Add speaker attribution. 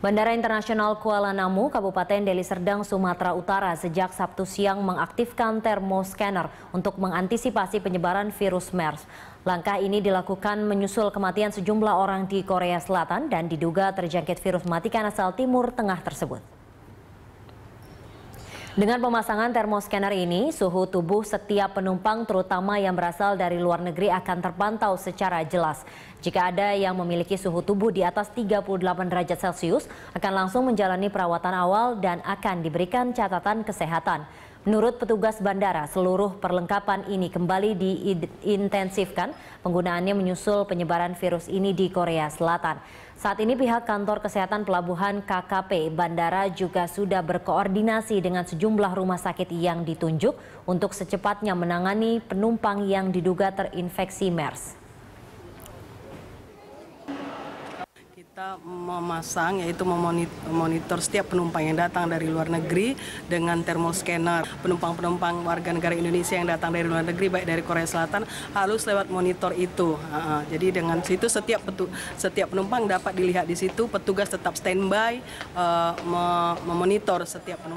Speaker 1: Bandara Internasional Kuala Namu, Kabupaten Deli Serdang, Sumatera Utara sejak Sabtu siang mengaktifkan termoscanner untuk mengantisipasi penyebaran virus MERS. Langkah ini dilakukan menyusul kematian sejumlah orang di Korea Selatan dan diduga terjangkit virus matikan asal Timur Tengah tersebut. Dengan pemasangan termoscanner ini, suhu tubuh setiap penumpang terutama yang berasal dari luar negeri akan terpantau secara jelas. Jika ada yang memiliki suhu tubuh di atas 38 derajat Celcius, akan langsung menjalani perawatan awal dan akan diberikan catatan kesehatan. Menurut petugas bandara, seluruh perlengkapan ini kembali diintensifkan penggunaannya menyusul penyebaran virus ini di Korea Selatan. Saat ini pihak kantor kesehatan pelabuhan KKP Bandara juga sudah berkoordinasi dengan sejumlah rumah sakit yang ditunjuk untuk secepatnya menangani penumpang yang diduga terinfeksi MERS.
Speaker 2: Kita memasang yaitu memonitor setiap penumpang yang datang dari luar negeri dengan thermal scanner. Penumpang-penumpang warga negara Indonesia yang datang dari luar negeri baik dari Korea Selatan harus lewat monitor itu. Jadi dengan situ setiap petu, setiap penumpang dapat dilihat di situ. Petugas tetap standby eh, memonitor setiap penumpang.